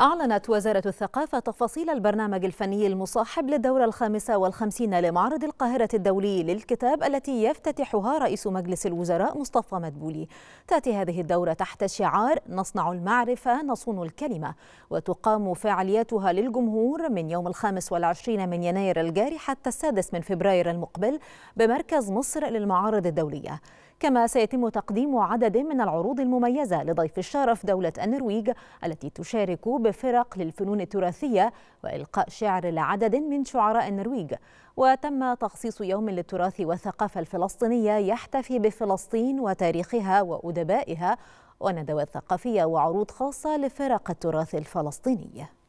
أعلنت وزارة الثقافة تفاصيل البرنامج الفني المصاحب للدورة الخامسة والخمسين لمعرض القاهرة الدولي للكتاب التي يفتتحها رئيس مجلس الوزراء مصطفى مدبولي تأتي هذه الدورة تحت شعار نصنع المعرفة نصون الكلمة وتقام فعالياتها للجمهور من يوم الخامس والعشرين من يناير الجاري حتى السادس من فبراير المقبل بمركز مصر للمعارض الدولية كما سيتم تقديم عدد من العروض المميزة لضيف الشرف دولة النرويج التي تشارك بفرق للفنون التراثية وإلقاء شعر لعدد من شعراء النرويج وتم تخصيص يوم للتراث والثقافة الفلسطينية يحتفي بفلسطين وتاريخها وأدبائها وندوات ثقافية وعروض خاصة لفرق التراث الفلسطينية